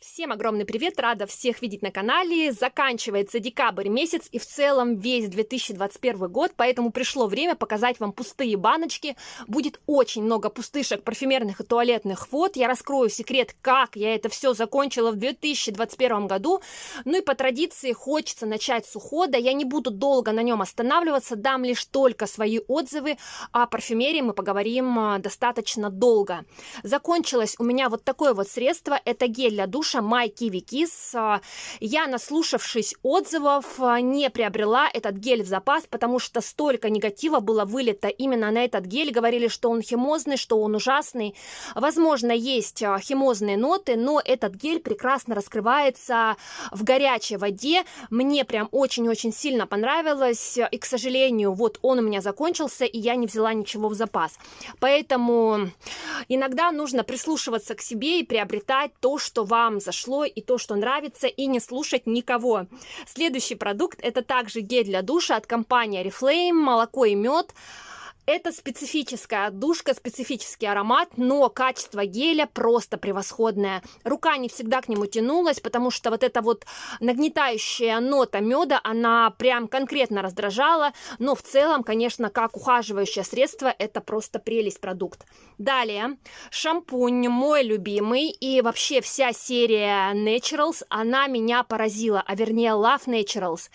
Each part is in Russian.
Всем огромный привет, рада всех видеть на канале. Заканчивается декабрь месяц и в целом весь 2021 год, поэтому пришло время показать вам пустые баночки. Будет очень много пустышек парфюмерных и туалетных вод. Я раскрою секрет, как я это все закончила в 2021 году. Ну и по традиции хочется начать с ухода. Я не буду долго на нем останавливаться, дам лишь только свои отзывы. О парфюмерии мы поговорим э, достаточно долго. Закончилось у меня вот такое вот средство. Это гель для душа груша My Kiwi Kiss. Я, наслушавшись отзывов, а, не приобрела этот гель в запас, потому что столько негатива было вылито именно на этот гель. Говорили, что он химозный, что он ужасный. Возможно, есть а, химозные ноты, но этот гель прекрасно раскрывается в горячей воде. Мне прям очень-очень сильно понравилось. И, к сожалению, вот он у меня закончился, и я не взяла ничего в запас. Поэтому иногда нужно прислушиваться к себе и приобретать то, что вам вам зашло, и то, что нравится, и не слушать никого. Следующий продукт – это также гель для душа от компании Reflame, молоко и мед – это специфическая отдушка, специфический аромат, но качество геля просто превосходное. Рука не всегда к нему тянулась, потому что вот эта вот нагнетающая нота меда, она прям конкретно раздражала, но в целом, конечно, как ухаживающее средство, это просто прелесть продукт. Далее, шампунь, мой любимый, и вообще вся серия Naturals, она меня поразила, а вернее Love Naturals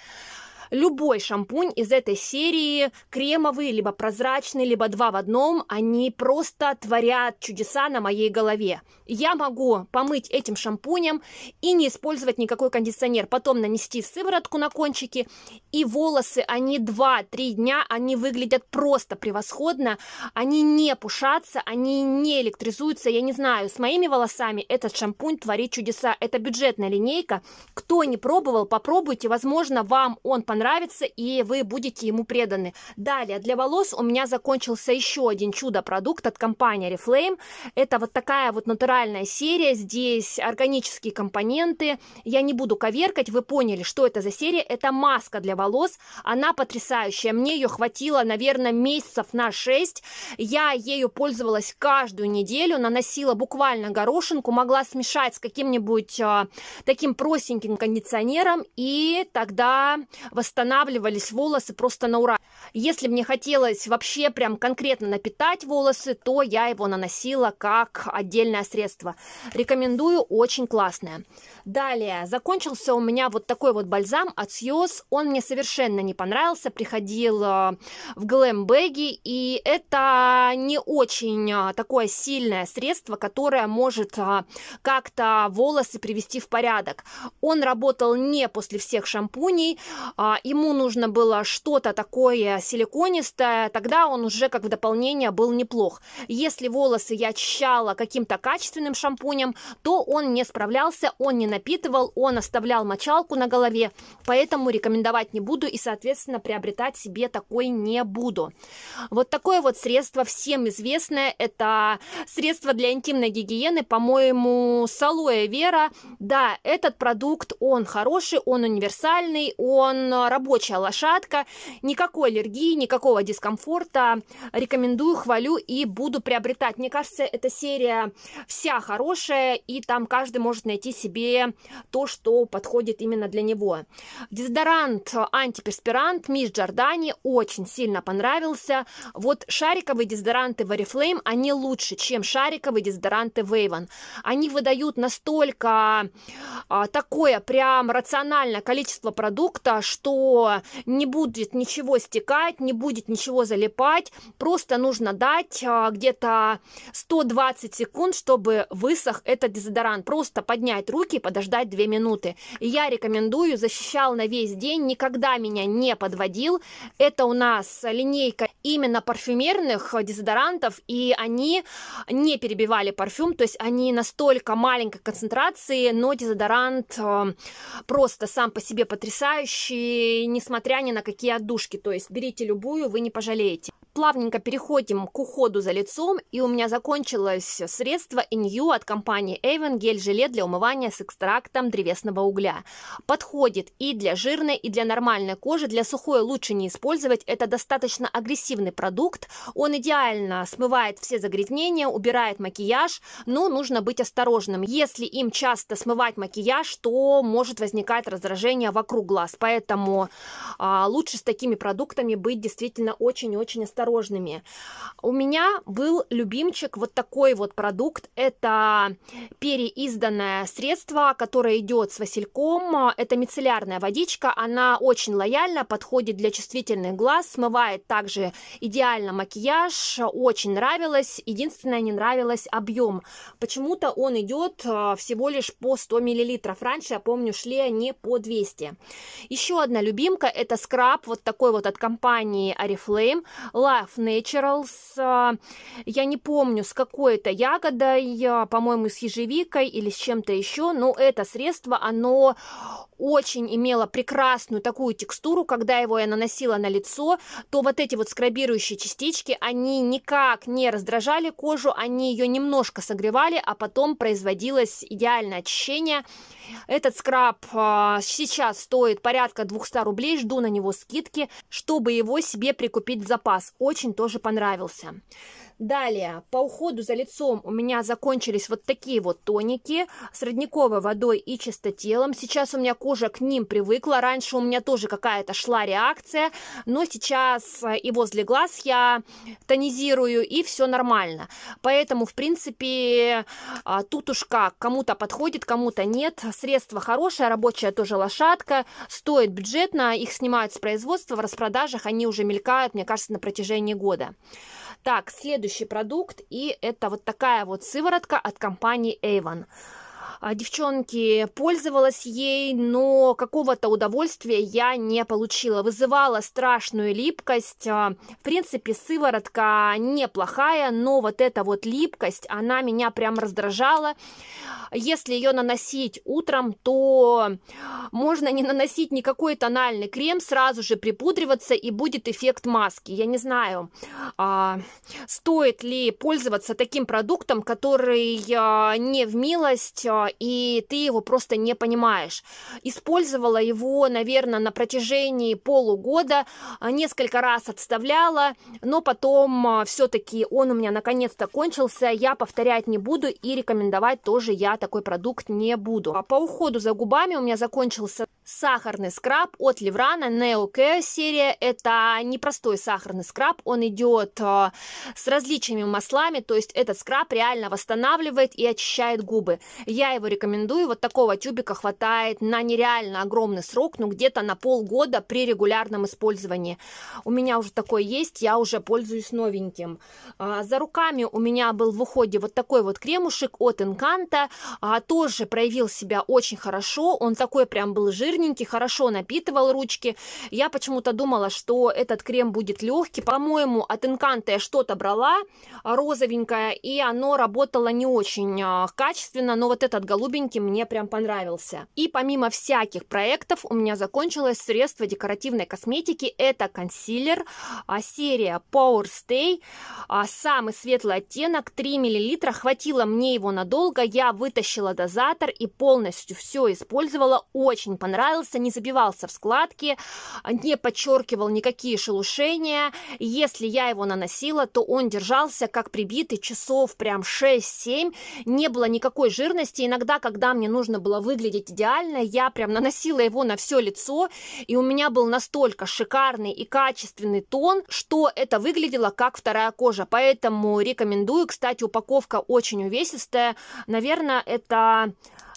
любой шампунь из этой серии, кремовый, либо прозрачный, либо два в одном, они просто творят чудеса на моей голове. Я могу помыть этим шампунем и не использовать никакой кондиционер, потом нанести сыворотку на кончики, и волосы, они 2-3 дня, они выглядят просто превосходно, они не пушатся, они не электризуются, я не знаю, с моими волосами этот шампунь творит чудеса, это бюджетная линейка, кто не пробовал, попробуйте, возможно, вам он понравится, нравится, и вы будете ему преданы. Далее, для волос у меня закончился еще один чудо-продукт от компании Reflame. Это вот такая вот натуральная серия, здесь органические компоненты. Я не буду коверкать, вы поняли, что это за серия. Это маска для волос, она потрясающая. Мне ее хватило, наверное, месяцев на 6. Я ею пользовалась каждую неделю, наносила буквально горошинку, могла смешать с каким-нибудь э, таким простеньким кондиционером, и тогда восстанавливались волосы просто на ура. Если мне хотелось вообще прям конкретно напитать волосы, то я его наносила как отдельное средство. Рекомендую, очень классное. Далее, закончился у меня вот такой вот бальзам от Сьюз. Он мне совершенно не понравился, приходил э, в глэм-бэге, и это не очень э, такое сильное средство, которое может э, как-то волосы привести в порядок. Он работал не после всех шампуней, а ему нужно было что-то такое силиконистая, тогда он уже как в дополнение был неплох. Если волосы я очищала каким-то качественным шампунем, то он не справлялся, он не напитывал, он оставлял мочалку на голове, поэтому рекомендовать не буду и, соответственно, приобретать себе такой не буду. Вот такое вот средство всем известное, это средство для интимной гигиены, по-моему, с алоэ вера. Да, этот продукт, он хороший, он универсальный, он рабочая лошадка, никакой аллергии аллергии, никакого дискомфорта. Рекомендую, хвалю и буду приобретать. Мне кажется, эта серия вся хорошая, и там каждый может найти себе то, что подходит именно для него. Дезодорант антиперспирант Мисс Джордани очень сильно понравился. Вот шариковые дезодоранты Variflame, они лучше, чем шариковые дезодоранты Вейван. Они выдают настолько а, такое прям рациональное количество продукта, что не будет ничего стекать, отпускать, не будет ничего залипать, просто нужно дать а, где-то 120 секунд, чтобы высох этот дезодорант. Просто поднять руки и подождать 2 минуты. И я рекомендую, защищал на весь день, никогда меня не подводил. Это у нас линейка именно парфюмерных а, дезодорантов, и они не перебивали парфюм, то есть они настолько маленькой концентрации, но дезодорант а, просто сам по себе потрясающий, несмотря ни на какие отдушки. То есть Берите любую, вы не пожалеете плавненько переходим к уходу за лицом, и у меня закончилось средство Inyu от компании Avon, гель-желе для умывания с экстрактом древесного угля. Подходит и для жирной, и для нормальной кожи, для сухой лучше не использовать, это достаточно агрессивный продукт, он идеально смывает все загрязнения, убирает макияж, но нужно быть осторожным. Если им часто смывать макияж, то может возникать раздражение вокруг глаз, поэтому а, лучше с такими продуктами быть действительно очень-очень осторожным осторожными. У меня был любимчик вот такой вот продукт. Это переизданное средство, которое идет с васильком. Это мицеллярная водичка. Она очень лояльно подходит для чувствительных глаз, смывает также идеально макияж. Очень нравилось. Единственное, не нравилось объем. Почему-то он идет э, всего лишь по 100 мл. Раньше, я помню, шли они по 200. Еще одна любимка – это скраб, вот такой вот от компании Oriflame. Life Naturals, а, я не помню, с какой-то ягодой, а, по-моему, с ежевикой или с чем-то еще, но это средство, оно очень имело прекрасную такую текстуру, когда его я наносила на лицо, то вот эти вот скрабирующие частички, они никак не раздражали кожу, они ее немножко согревали, а потом производилось идеальное очищение. Этот скраб а, сейчас стоит порядка 200 рублей, жду на него скидки, чтобы его себе прикупить в запас очень тоже понравился. Далее, по уходу за лицом у меня закончились вот такие вот тоники с родниковой водой и чистотелом. Сейчас у меня кожа к ним привыкла. Раньше у меня тоже какая-то шла реакция, но сейчас э, и возле глаз я тонизирую, и все нормально. Поэтому, в принципе, а, тут уж как, кому-то подходит, кому-то нет. Средство хорошее, рабочая тоже лошадка, стоит бюджетно, их снимают с производства, в распродажах они уже мелькают, мне кажется, на протяжении года. Так, следующий продукт, и это вот такая вот сыворотка от компании Avon. А, девчонки, пользовалась ей, но какого-то удовольствия я не получила. Вызывала страшную липкость. А, в принципе, сыворотка неплохая, но вот эта вот липкость, она меня прям раздражала. Если ее наносить утром, то можно не наносить никакой тональный крем, сразу же припудриваться и будет эффект маски. Я не знаю, а, стоит ли пользоваться таким продуктом, который не в милость и ты его просто не понимаешь. Использовала его, наверное, на протяжении полугода, а, несколько раз отставляла, но потом а, все-таки он у меня наконец-то кончился, я повторять не буду и рекомендовать тоже я такой продукт не буду. А по уходу за губами у меня закончился Сахарный скраб от Леврана Neo Care серия. Это непростой сахарный скраб, он идет э, с различными маслами, то есть этот скраб реально восстанавливает и очищает губы. Я его рекомендую, вот такого тюбика хватает на нереально огромный срок, ну где-то на полгода при регулярном использовании. У меня уже такой есть, я уже пользуюсь новеньким. Э, за руками у меня был в уходе вот такой вот кремушек от Encanto, э, тоже проявил себя очень хорошо, он такой прям был жирный, жирненький, хорошо напитывал ручки. Я почему-то думала, что этот крем будет легкий. По-моему, от Encanto я что-то брала розовенькое, и оно работало не очень а, качественно, но вот этот голубенький мне прям понравился. И помимо всяких проектов у меня закончилось средство декоративной косметики. Это консилер а, серия Power Stay. А, самый светлый оттенок, 3 мл. Хватило мне его надолго. Я вытащила дозатор и полностью все использовала. Очень понравилось нравился, не забивался в складки, не подчеркивал никакие шелушения. Если я его наносила, то он держался как прибитый часов прям 6-7. Не было никакой жирности. Иногда, когда мне нужно было выглядеть идеально, я прям наносила его на все лицо, и у меня был настолько шикарный и качественный тон, что это выглядело как вторая кожа. Поэтому рекомендую. Кстати, упаковка очень увесистая. Наверное, это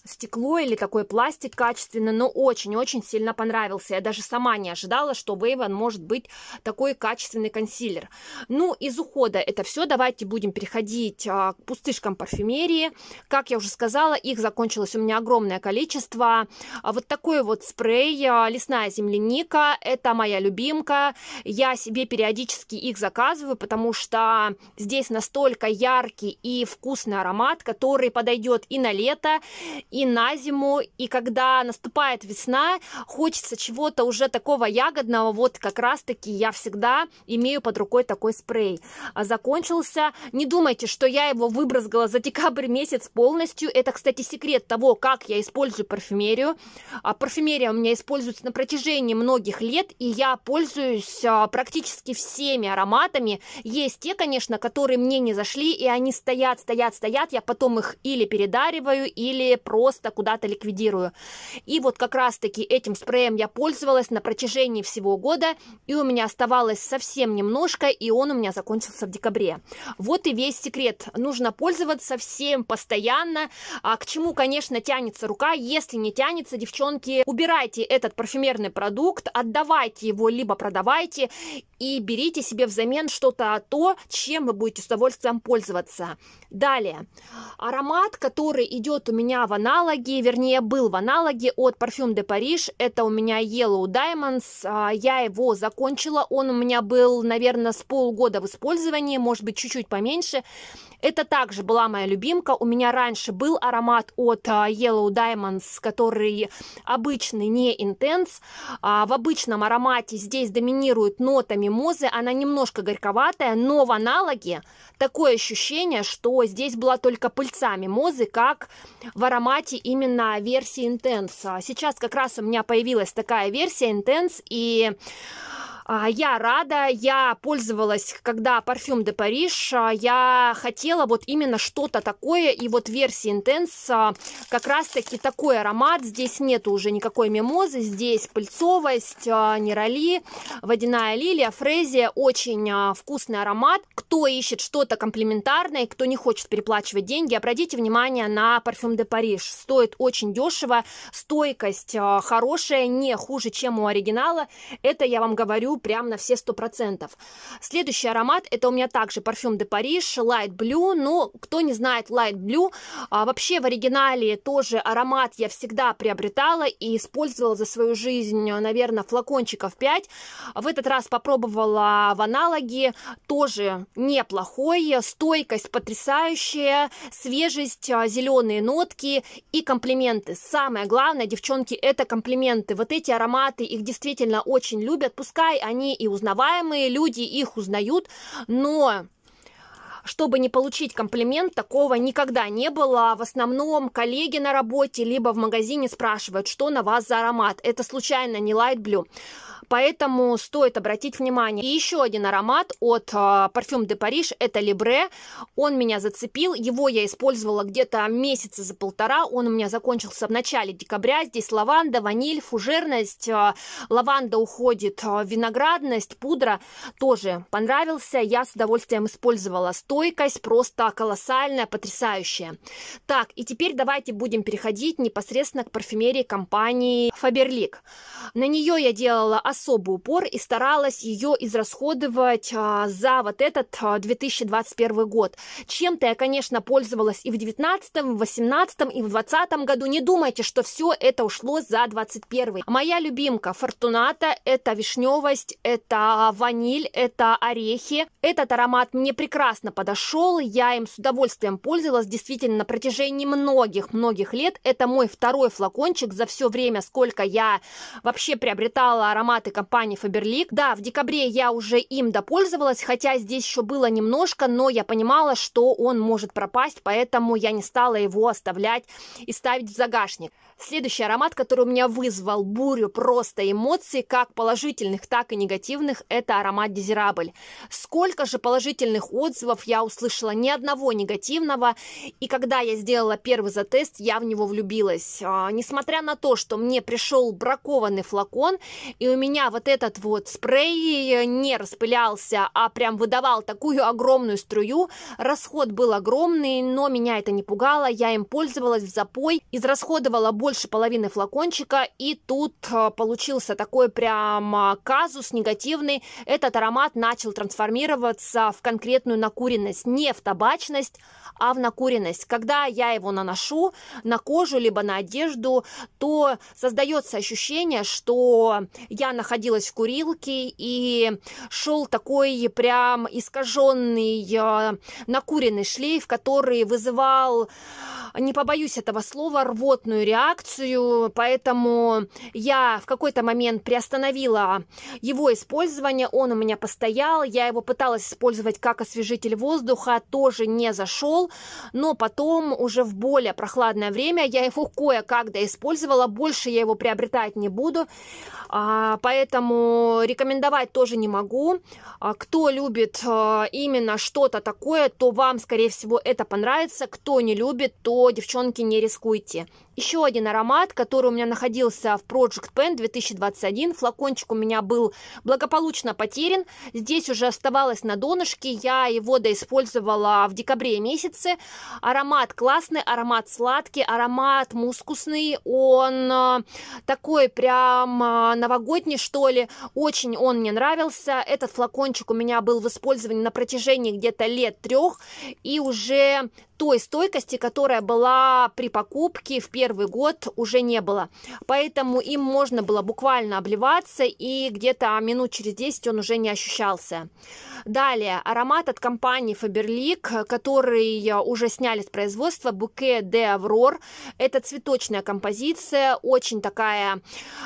стекло или такой пластик качественный, но очень-очень сильно понравился. Я даже сама не ожидала, что Вейван может быть такой качественный консилер. Ну, из ухода это все. Давайте будем переходить а, к пустышкам парфюмерии. Как я уже сказала, их закончилось у меня огромное количество. А, вот такой вот спрей а, «Лесная земляника». Это моя любимка. Я себе периодически их заказываю, потому что здесь настолько яркий и вкусный аромат, который подойдет и на лето, и на зиму, и когда наступает весна, хочется чего-то уже такого ягодного, вот как раз-таки я всегда имею под рукой такой спрей. А, закончился, не думайте, что я его выбрызгала за декабрь месяц полностью, это, кстати, секрет того, как я использую парфюмерию. А, парфюмерия у меня используется на протяжении многих лет, и я пользуюсь а, практически всеми ароматами. Есть те, конечно, которые мне не зашли, и они стоят, стоят, стоят, я потом их или передариваю, или просто просто куда-то ликвидирую. И вот как раз-таки этим спреем я пользовалась на протяжении всего года, и у меня оставалось совсем немножко, и он у меня закончился в декабре. Вот и весь секрет. Нужно пользоваться всем постоянно, а к чему, конечно, тянется рука. Если не тянется, девчонки, убирайте этот парфюмерный продукт, отдавайте его, либо продавайте, и берите себе взамен что-то то, чем вы будете с удовольствием пользоваться. Далее. Аромат, который идет у меня в анализ, аналоге, вернее, был в аналоге от Parfum de Paris. Это у меня Yellow Diamonds. А, я его закончила. Он у меня был, наверное, с полгода в использовании, может быть, чуть-чуть поменьше. Это также была моя любимка. У меня раньше был аромат от а, Yellow Diamonds, который обычный, не интенс. А, в обычном аромате здесь доминирует нота мимозы. Она немножко горьковатая, но в аналоге такое ощущение, что здесь была только пыльца мимозы, как в аромате кстати, именно версии Intense. А сейчас как раз у меня появилась такая версия Intense, и а, я рада, я пользовалась, когда парфюм де Париж, а, я хотела вот именно что-то такое, и вот версия Интенс а, как раз-таки такой аромат, здесь нету уже никакой мимозы, здесь пыльцовость, нероли, водяная лилия, фрезия, очень вкусный аромат. Кто ищет что-то комплементарное, кто не хочет переплачивать деньги, обратите внимание на парфюм де Париж, стоит очень дешево, стойкость хорошая, не хуже, чем у оригинала, это я вам говорю был прям на все сто процентов. Следующий аромат, это у меня также парфюм де Париж, Light Blue, но ну, кто не знает Light Blue, а, вообще в оригинале тоже аромат я всегда приобретала и использовала за свою жизнь, наверное, флакончиков 5. В этот раз попробовала в аналоге, тоже неплохое, стойкость потрясающая, свежесть, а, зеленые нотки и комплименты. Самое главное, девчонки, это комплименты. Вот эти ароматы, их действительно очень любят, пускай они и узнаваемые, люди их узнают, но чтобы не получить комплимент, такого никогда не было. В основном коллеги на работе либо в магазине спрашивают, что на вас за аромат. Это случайно не Light Blue. Поэтому стоит обратить внимание. И еще один аромат от а, Parfum de Paris, это Libre. Он меня зацепил, его я использовала где-то месяца за полтора. Он у меня закончился в начале декабря. Здесь лаванда, ваниль, фужерность. А, лаванда уходит, а, виноградность, пудра. Тоже понравился, я с удовольствием использовала. Стоит стойкость просто колоссальная, потрясающая. Так, и теперь давайте будем переходить непосредственно к парфюмерии компании Faberlic. На нее я делала особый упор и старалась ее израсходовать а, за вот этот 2021 а, год. Чем-то я, конечно, пользовалась и в 19, в 18 и в 20 году. Не думайте, что все это ушло за 21. Моя любимка Фортуната – это вишневость, это ваниль, это орехи. Этот аромат мне прекрасно подходит подошел, я им с удовольствием пользовалась действительно на протяжении многих-многих лет. Это мой второй флакончик за все время, сколько я вообще приобретала ароматы компании Faberlic. Да, в декабре я уже им допользовалась, хотя здесь еще было немножко, но я понимала, что он может пропасть, поэтому я не стала его оставлять и ставить в загашник. Следующий аромат, который у меня вызвал бурю просто эмоций, как положительных, так и негативных, это аромат Дезирабль. Сколько же положительных отзывов я услышала ни одного негативного, и когда я сделала первый затест, я в него влюбилась. А, несмотря на то, что мне пришел бракованный флакон, и у меня вот этот вот спрей э, не распылялся, а прям выдавал такую огромную струю, расход был огромный, но меня это не пугало, я им пользовалась в запой, израсходовала больше половины флакончика, и тут э, получился такой прям а, казус негативный, этот аромат начал трансформироваться в конкретную накуренную накуренность не в табачность, а в накуренность. Когда я его наношу на кожу либо на одежду, то создается ощущение, что я находилась в курилке и шел такой прям искаженный э, накуренный шлейф, который вызывал не побоюсь этого слова, рвотную реакцию, поэтому я в какой-то момент приостановила его использование, он у меня постоял, я его пыталась использовать как освежитель воздуха, тоже не зашел, но потом уже в более прохладное время я его кое-как использовала. больше я его приобретать не буду, а, поэтому рекомендовать тоже не могу. А, кто любит а, именно что-то такое, то вам, скорее всего, это понравится, кто не любит, то девчонки, не рискуйте. Еще один аромат, который у меня находился в Project Pen 2021. Флакончик у меня был благополучно потерян. Здесь уже оставалось на донышке. Я его доиспользовала в декабре месяце. Аромат классный, аромат сладкий, аромат мускусный. Он э, такой прям э, новогодний, что ли. Очень он мне нравился. Этот флакончик у меня был в использовании на протяжении где-то лет трех. И уже той стойкости, которая была при покупке в первом первый год уже не было. Поэтому им можно было буквально обливаться, и где-то минут через 10 он уже не ощущался. Далее, аромат от компании Faberlic, который уже сняли с производства, Bouquet de Aurore. Это цветочная композиция, очень такая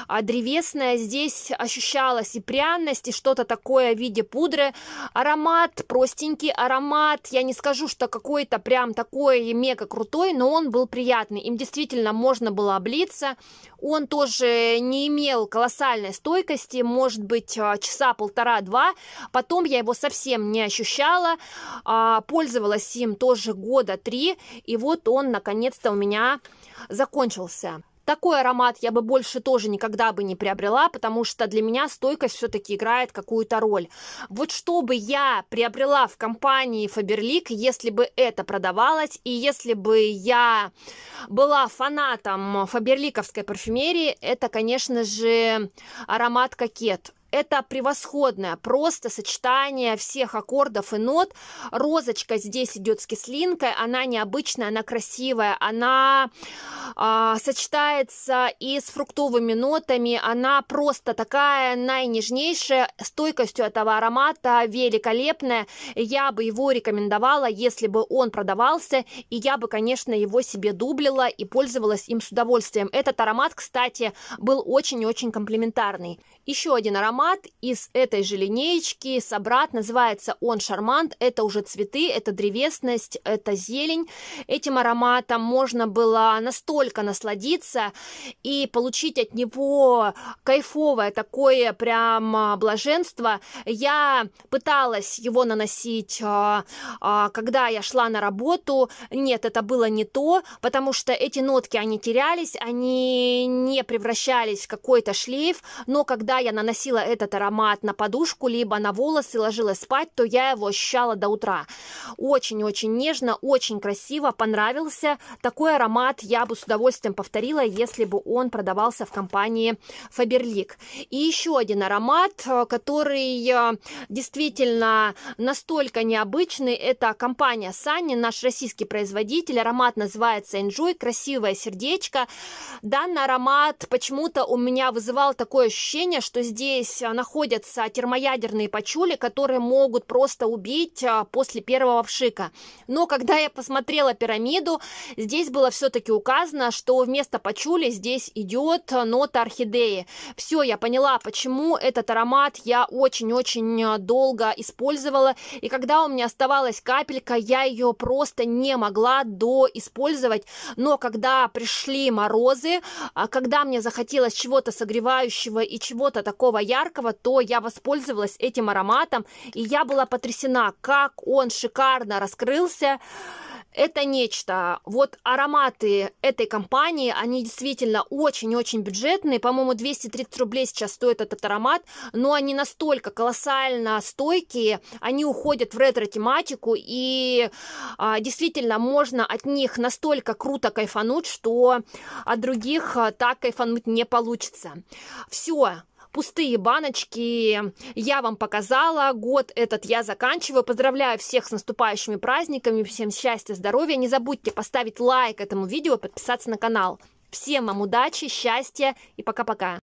а, древесная. Здесь ощущалась и пряность, и что-то такое в виде пудры. Аромат простенький, аромат, я не скажу, что какой-то прям такой мега крутой, но он был приятный. Им действительно действительно можно было облиться. Он тоже не имел колоссальной стойкости, может быть, а, часа полтора-два. Потом я его совсем не ощущала, а, пользовалась им тоже года три, и вот он наконец-то у меня закончился. Такой аромат я бы больше тоже никогда бы не приобрела, потому что для меня стойкость все-таки играет какую-то роль. Вот что бы я приобрела в компании Faberlic, если бы это продавалось, и если бы я была фанатом Faberlicовской парфюмерии, это, конечно же, аромат кокет это превосходное просто сочетание всех аккордов и нот. Розочка здесь идет с кислинкой, она необычная, она красивая, она э, сочетается и с фруктовыми нотами, она просто такая наинежнейшая, стойкостью этого аромата великолепная. Я бы его рекомендовала, если бы он продавался, и я бы, конечно, его себе дублила и пользовалась им с удовольствием. Этот аромат, кстати, был очень-очень комплиментарный. Еще один аромат аромат из этой же линеечки, собрат, называется он шармант, это уже цветы, это древесность, это зелень. Этим ароматом можно было настолько насладиться и получить от него кайфовое такое прям а, блаженство. Я пыталась его наносить, а, а, когда я шла на работу. Нет, это было не то, потому что эти нотки, они терялись, они не превращались в какой-то шлейф, но когда я наносила этот аромат на подушку, либо на волосы ложилась спать, то я его ощущала до утра. Очень-очень нежно, очень красиво, понравился. Такой аромат я бы с удовольствием повторила, если бы он продавался в компании Faberlic. И еще один аромат, э, который э, действительно настолько необычный, это компания Sunny, наш российский производитель. Аромат называется Enjoy, красивое сердечко. Данный аромат почему-то у меня вызывал такое ощущение, что здесь Э, находятся термоядерные пачули, которые могут просто убить э, после первого вшика. Но когда я посмотрела пирамиду, здесь было все-таки указано, что вместо пачули здесь идет нота орхидеи. Все, я поняла, почему этот аромат я очень-очень э, долго использовала. И когда у меня оставалась капелька, я ее просто не могла доиспользовать. Но когда пришли морозы, а когда мне захотелось чего-то согревающего и чего-то такого яркого, Маркова, то я воспользовалась этим ароматом, и я была потрясена, как он шикарно раскрылся. Это нечто. Вот ароматы этой компании, они действительно очень-очень бюджетные. По-моему, 230 рублей сейчас стоит этот аромат, но они настолько колоссально стойкие, они уходят в ретро-тематику, и а, действительно можно от них настолько круто кайфануть, что от других а, так кайфануть не получится. Все, пустые баночки. Я вам показала, год этот я заканчиваю. Поздравляю всех с наступающими праздниками, всем счастья, здоровья. Не забудьте поставить лайк этому видео, подписаться на канал. Всем вам удачи, счастья и пока-пока.